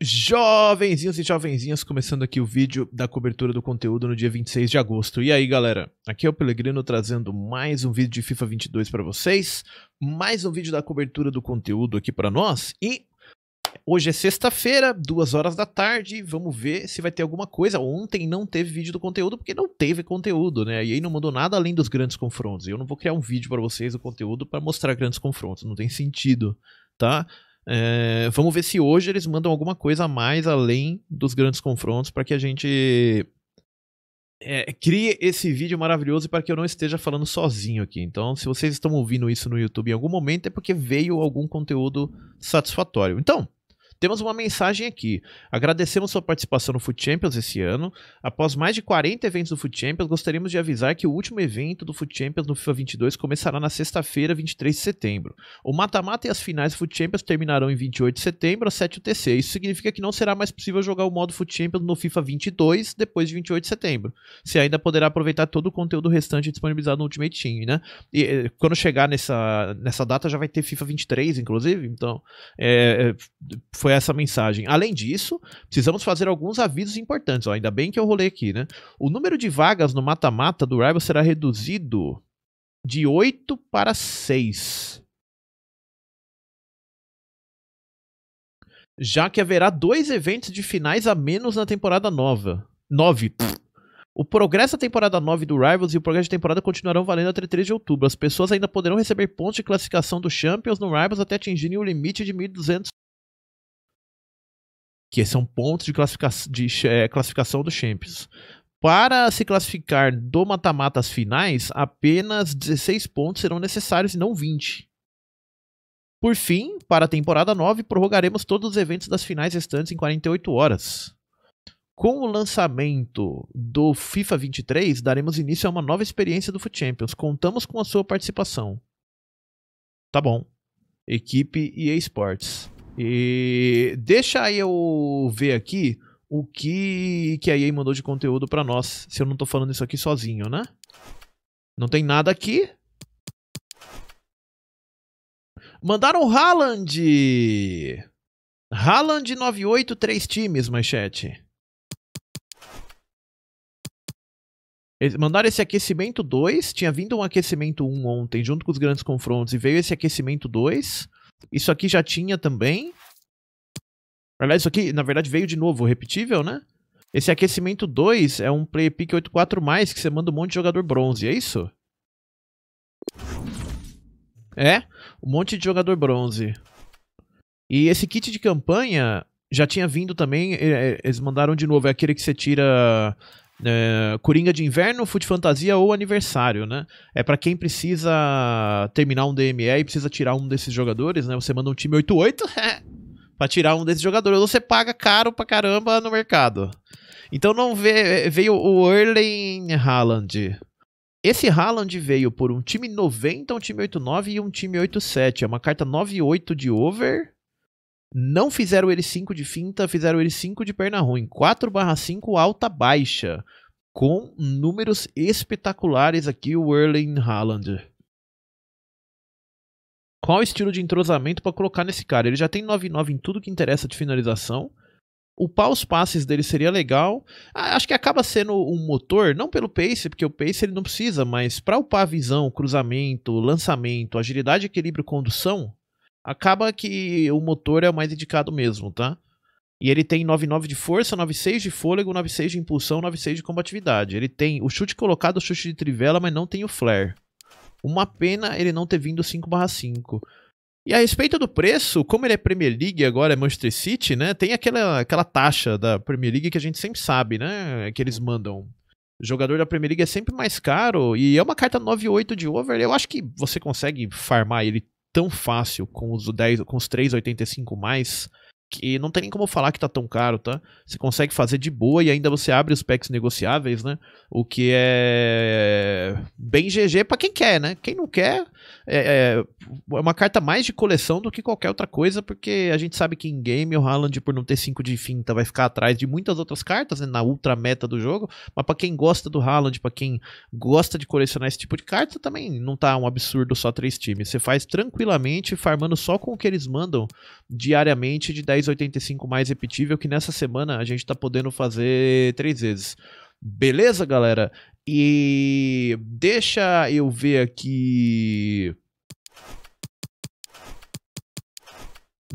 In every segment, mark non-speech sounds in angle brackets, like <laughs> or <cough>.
Jovenzinhos e jovenzinhas, começando aqui o vídeo da cobertura do conteúdo no dia 26 de agosto. E aí, galera? Aqui é o Pelegrino trazendo mais um vídeo de FIFA 22 para vocês, mais um vídeo da cobertura do conteúdo aqui para nós e Hoje é sexta-feira, duas horas da tarde. Vamos ver se vai ter alguma coisa. Ontem não teve vídeo do conteúdo porque não teve conteúdo, né? E aí não mandou nada além dos grandes confrontos. Eu não vou criar um vídeo para vocês do conteúdo para mostrar grandes confrontos. Não tem sentido, tá? É, vamos ver se hoje eles mandam alguma coisa a mais além dos grandes confrontos para que a gente é, crie esse vídeo maravilhoso e para que eu não esteja falando sozinho aqui. Então, se vocês estão ouvindo isso no YouTube em algum momento, é porque veio algum conteúdo satisfatório. Então, temos uma mensagem aqui. Agradecemos sua participação no Food Champions esse ano. Após mais de 40 eventos do Food Champions, gostaríamos de avisar que o último evento do Food Champions no FIFA 22 começará na sexta-feira, 23 de setembro. O mata-mata e as finais do Food Champions terminarão em 28 de setembro, às 7 UTC. Isso significa que não será mais possível jogar o modo Food Champions no FIFA 22 depois de 28 de setembro. Você ainda poderá aproveitar todo o conteúdo restante disponibilizado no Ultimate Team, né? E eh, quando chegar nessa, nessa data já vai ter FIFA 23, inclusive. Então, é, foi essa mensagem. Além disso, precisamos fazer alguns avisos importantes. Ó, ainda bem que eu rolei aqui, né? O número de vagas no mata-mata do Rival será reduzido de 8 para 6. Já que haverá dois eventos de finais a menos na temporada nova. 9. O progresso da temporada 9 do Rivals e o progresso de temporada continuarão valendo até 3 de outubro. As pessoas ainda poderão receber pontos de classificação do Champions no Rivals até atingirem o limite de 1.200 que são pontos de, classificação, de é, classificação do Champions. Para se classificar do mata-mata às finais, apenas 16 pontos serão necessários e não 20. Por fim, para a temporada 9, prorrogaremos todos os eventos das finais restantes em 48 horas. Com o lançamento do FIFA 23, daremos início a uma nova experiência do FUT Champions. Contamos com a sua participação. Tá bom. Equipe EA Sports. E deixa eu ver aqui o que, que a EA mandou de conteúdo para nós, se eu não tô falando isso aqui sozinho, né? Não tem nada aqui. Mandaram o Haaland! Haaland 98, três times, manchete. Eles mandaram esse aquecimento 2, tinha vindo um aquecimento 1 um ontem, junto com os grandes confrontos, e veio esse aquecimento 2. Isso aqui já tinha também. Na verdade, isso aqui, na verdade, veio de novo, repetível, né? Esse aquecimento 2 é um play pick 84+, que você manda um monte de jogador bronze, é isso? É, um monte de jogador bronze. E esse kit de campanha já tinha vindo também, é, é, eles mandaram de novo, é aquele que você tira é, Coringa de Inverno, Food Fantasia ou Aniversário, né? É para quem precisa terminar um DME e precisa tirar um desses jogadores, né? Você manda um time 8-8 <laughs> é, pra tirar um desses jogadores. Ou você paga caro pra caramba no mercado. Então não veio, veio o Erling Haaland. Esse Haaland veio por um time 90, um time 8-9 e um time 8-7. É uma carta 9-8 de over não fizeram ele 5 de finta, fizeram ele 5 de perna ruim. 4/5 alta baixa. Com números espetaculares aqui, o Erling Haaland. Qual o estilo de entrosamento para colocar nesse cara? Ele já tem 9-9 em tudo que interessa de finalização. Upar os passes dele seria legal. Acho que acaba sendo um motor, não pelo pace, porque o pace ele não precisa, mas para upar a visão, cruzamento, lançamento, agilidade, equilíbrio, condução, Acaba que o motor é o mais indicado mesmo, tá? E ele tem 9,9 de força, 9,6 de fôlego, 9,6 de impulsão, 9,6 de combatividade. Ele tem o chute colocado, o chute de trivela, mas não tem o flare. Uma pena ele não ter vindo 5/5. E a respeito do preço, como ele é Premier League agora, é Manchester City, né? Tem aquela, aquela taxa da Premier League que a gente sempre sabe, né? Que eles uhum. mandam. O jogador da Premier League é sempre mais caro e é uma carta 9,8 de over. Eu acho que você consegue farmar ele tão fácil com os 10, com os 3,85 mais, que não tem nem como falar que tá tão caro, tá? Você consegue fazer de boa e ainda você abre os packs negociáveis, né? O que é bem GG para quem quer, né? Quem não quer é, é, é, uma carta mais de coleção do que qualquer outra coisa, porque a gente sabe que em game o Haaland, por não ter 5 de finta, vai ficar atrás de muitas outras cartas, né? Na ultra meta do jogo, mas para quem gosta do Haaland, para quem gosta de colecionar esse tipo de carta, também não tá um absurdo só três times. Você faz tranquilamente, farmando só com o que eles mandam diariamente de 10 1085 mais repetível, que nessa semana a gente está podendo fazer três vezes. Beleza, galera? E deixa eu ver aqui.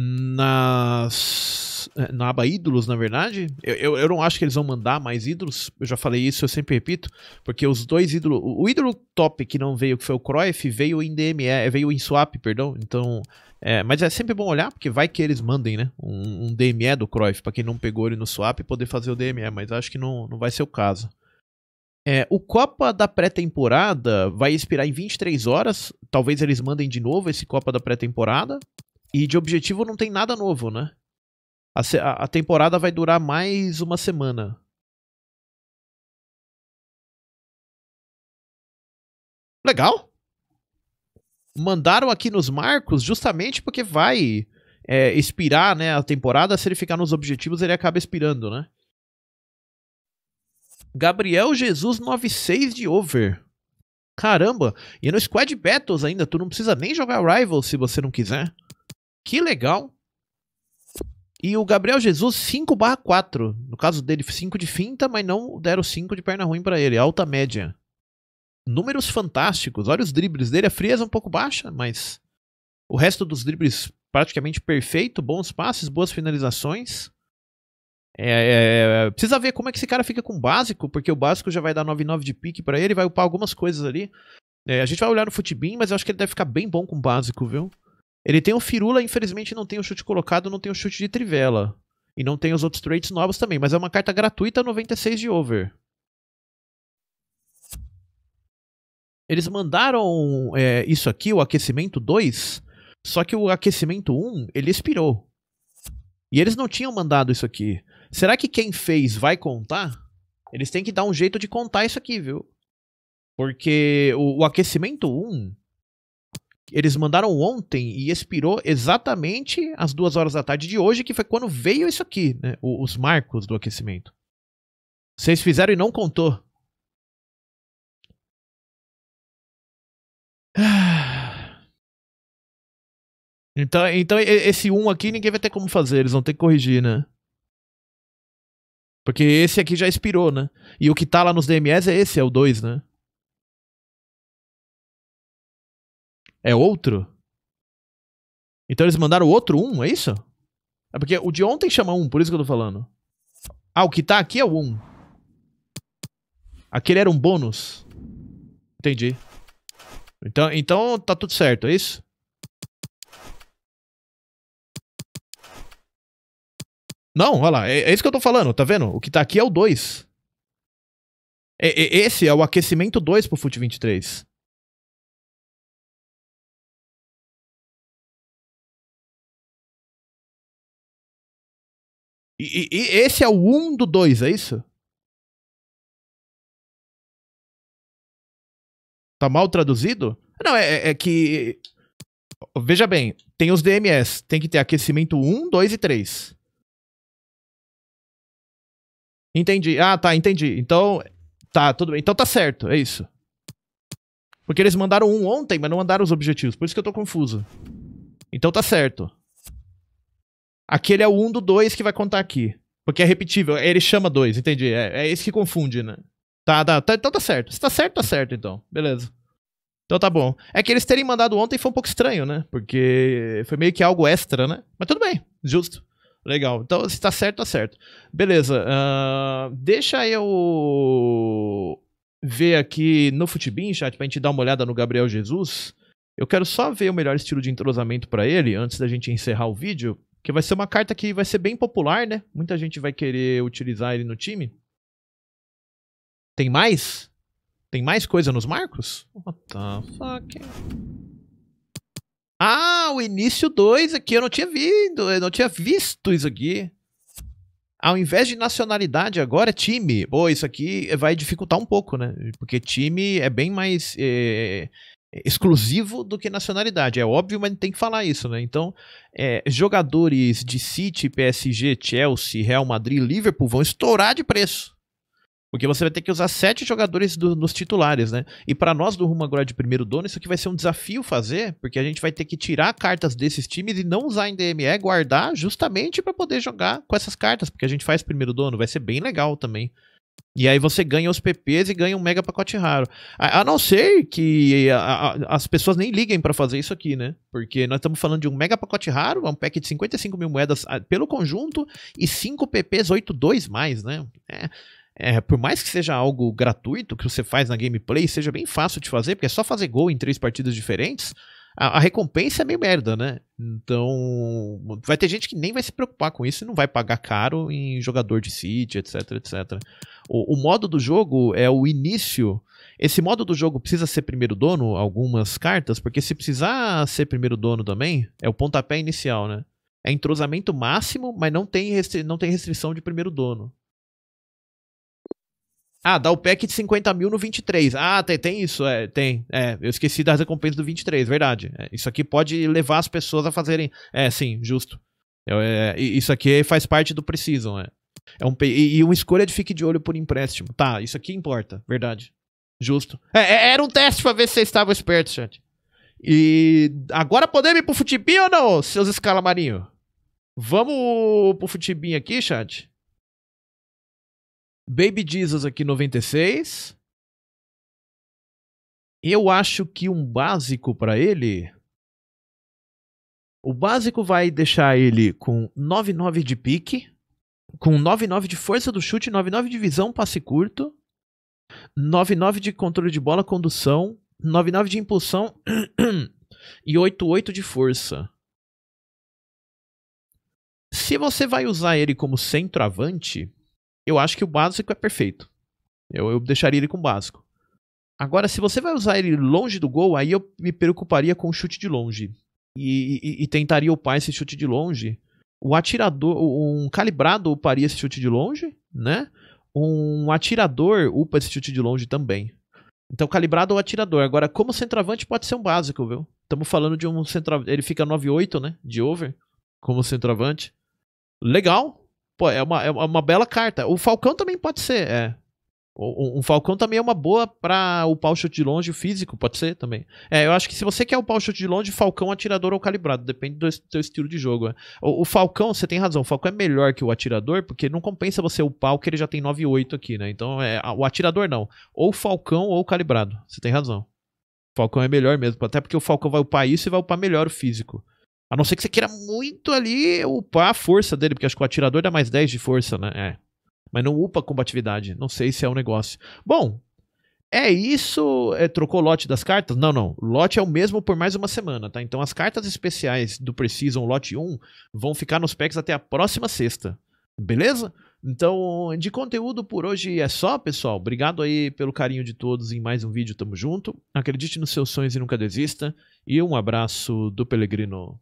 nas é, na aba ídolos, na verdade. Eu, eu, eu, não acho que eles vão mandar mais ídolos. Eu já falei isso, eu sempre repito, porque os dois ídolos, o ídolo top que não veio, que foi o Cruyff, veio em DME, é, veio em swap, perdão. Então, é, mas é sempre bom olhar, porque vai que eles mandem, né? Um, um DME do Cruyff, para quem não pegou ele no swap poder fazer o DME, mas acho que não, não vai ser o caso. É, o Copa da pré-temporada vai expirar em 23 horas. Talvez eles mandem de novo esse Copa da pré-temporada. E de objetivo não tem nada novo, né? A, a, temporada vai durar mais uma semana. Legal. Mandaram aqui nos marcos justamente porque vai é, expirar né, a temporada. Se ele ficar nos objetivos, ele acaba expirando, né? Gabriel Jesus 96 de over. Caramba! E no Squad Battles ainda, tu não precisa nem jogar Rival se você não quiser. Que legal. E o Gabriel Jesus, 5 barra 4. No caso dele, 5 de finta, mas não deram 5 de perna ruim para ele. Alta média. Números fantásticos. Olha os dribles dele. A frieza é um pouco baixa, mas o resto dos dribles praticamente perfeito. Bons passes, boas finalizações. É, é, é, precisa ver como é que esse cara fica com o básico, porque o básico já vai dar 9,9 de pique para ele, vai upar algumas coisas ali. É, a gente vai olhar no Futibin, mas eu acho que ele deve ficar bem bom com o básico, viu? Ele tem o Firula, infelizmente não tem o chute colocado, não tem o chute de trivela. E não tem os outros traits novos também, mas é uma carta gratuita 96 de over. Eles mandaram é, isso aqui, o aquecimento 2, só que o aquecimento 1, ele expirou. E eles não tinham mandado isso aqui. Será que quem fez vai contar? Eles têm que dar um jeito de contar isso aqui, viu? Porque o, o aquecimento 1, eles mandaram ontem e expirou exatamente às duas horas da tarde de hoje, que foi quando veio isso aqui, né? O, os marcos do aquecimento. Vocês fizeram e não contou. <sighs> Então, então esse 1 um aqui ninguém vai ter como fazer, eles vão ter que corrigir, né? Porque esse aqui já expirou, né? E o que tá lá nos DMS é esse, é o 2, né? É outro? Então eles mandaram outro um, é isso? É porque o de ontem chama um, por isso que eu tô falando. Ah, o que tá aqui é o um. Aquele era um bônus. Entendi. Então, então tá tudo certo, é isso? Não, olha lá, é, é, isso que eu tô falando, tá vendo? O que tá aqui é o 2. É, é, esse é o aquecimento 2 pro FUT 23. E, e, esse é o 1 do 2, é isso? Tá mal traduzido? Não, é, é, é que. Veja bem, tem os DMS. Tem que ter aquecimento 1, 2 e 3. Entendi. Ah, tá, entendi. Então. Tá, tudo bem. Então tá certo, é isso. Porque eles mandaram um ontem, mas não mandaram os objetivos. Por isso que eu tô confuso. Então tá certo. Aquele é o 1 do 2 que vai contar aqui. Porque é repetível. É, ele chama 2, entendi. É, é esse que confunde, né? Tá, tá, tá, então tá certo. Se tá certo, tá certo, então. Beleza. Então tá bom. É que eles terem mandado ontem foi um pouco estranho, né? Porque foi meio que algo extra, né? Mas tudo bem, justo. Legal. Então, se tá certo, tá certo. Beleza. Uh, deixa eu ver aqui no Futibin, chat, pra gente dar uma olhada no Gabriel Jesus. Eu quero só ver o melhor estilo de entrosamento para ele antes da gente encerrar o vídeo. Que vai ser uma carta que vai ser bem popular, né? Muita gente vai querer utilizar ele no time. Tem mais? Tem mais coisa nos marcos? What the fuck? Ah, o início 2 aqui, eu não tinha eu não tinha visto isso aqui. Ao invés de nacionalidade, agora é time. Pô, isso aqui vai dificultar um pouco, né? Porque time é bem mais é, exclusivo do que nacionalidade. É óbvio, mas tem que falar isso, né? Então, é, jogadores de City, PSG, Chelsea, Real Madrid, Liverpool vão estourar de preço. Porque você vai ter que usar sete jogadores do, nos titulares, né? E para nós do Rumo agora de primeiro dono, isso aqui vai ser um desafio fazer, porque a gente vai ter que tirar cartas desses times e não usar em DME, guardar justamente para poder jogar com essas cartas, porque a gente faz primeiro dono, vai ser bem legal também. E aí você ganha os PPs e ganha um mega pacote raro. A, a não ser que a, a, as pessoas nem liguem para fazer isso aqui, né? Porque nós estamos falando de um mega pacote raro, é um pack de 55 mil moedas ah, pelo conjunto e 5 PPs 8.2 mais, né? É, é, por mais que seja algo gratuito que você faz na gameplay, seja bem fácil de fazer, porque é só fazer gol em três partidas diferentes, a, a, recompensa é meio merda, né? Então, vai ter gente que nem vai se preocupar com isso e não vai pagar caro em jogador de City, etc, etc. O, o modo do jogo é o início. Esse modo do jogo precisa ser primeiro dono, algumas cartas, porque se precisar ser primeiro dono também, é o pontapé inicial, né? É entrosamento máximo, mas não tem, não tem restrição de primeiro dono. Ah, dá o pack de 50 mil no 23. Ah, tem, tem isso, é, tem. É, eu esqueci das recompensas do 23, verdade. É, isso aqui pode levar as pessoas a fazerem. É, sim, justo. Eu, é, isso aqui faz parte do Precision, é. é um, e, e uma escolha de fique de olho por empréstimo. Tá, isso aqui importa, verdade. Justo. É, é era um teste pra ver se vocês estavam espertos, chat. E agora podemos ir pro futibim ou não, seus escalamarinhos? Vamos pro futibim aqui, chat? Baby Jesus aqui 96. Eu acho que um básico para ele. O básico vai deixar ele com 99 de pique, com 99 de força do chute, 99 de visão, passe curto, 99 de controle de bola, condução, 99 de impulsão <clears throat> e 88 de força. Se você vai usar ele como centroavante, eu acho que o básico é perfeito. Eu, eu deixaria ele com o básico. Agora, se você vai usar ele longe do gol, aí eu me preocuparia com o chute de longe. E, e, e tentaria upar esse chute de longe. O atirador, um calibrado uparia esse chute de longe, né? Um atirador upa esse chute de longe também. Então, calibrado ou atirador. Agora, como centroavante, pode ser um básico, viu? Estamos falando de um centroavante. Ele fica 9-8, né? De over. Como centroavante. Legal. Pô, é, é uma, é uma bela carta. O Falcão também pode ser, é. Um Falcão também é uma boa para upar o chute de longe, o físico, pode ser também. É, eu acho que se você quer upar o chute de longe, Falcão, atirador ou calibrado, depende do teu estilo de jogo. Né? O, o, Falcão, você tem razão, o Falcão é melhor que o atirador, porque não compensa você upar o que ele já tem 9,8 aqui, né? Então, é, o atirador não. Ou Falcão ou calibrado, você tem razão. O Falcão é melhor mesmo, até porque o Falcão vai upar isso e vai upar melhor o físico. A não ser que você queira muito ali upar a força dele, porque acho que o atirador dá mais 10 de força, né? É. Mas não upa a combatividade. Não sei se é um negócio. Bom, é isso. É, trocou lote das cartas? Não, não. Lote é o mesmo por mais uma semana, tá? Então as cartas especiais do Precision Lote 1 vão ficar nos packs até a próxima sexta. Beleza? Então, de conteúdo por hoje é só, pessoal. Obrigado aí pelo carinho de todos em mais um vídeo. Tamo junto. Acredite nos seus sonhos e nunca desista. E um abraço do Pelegrino.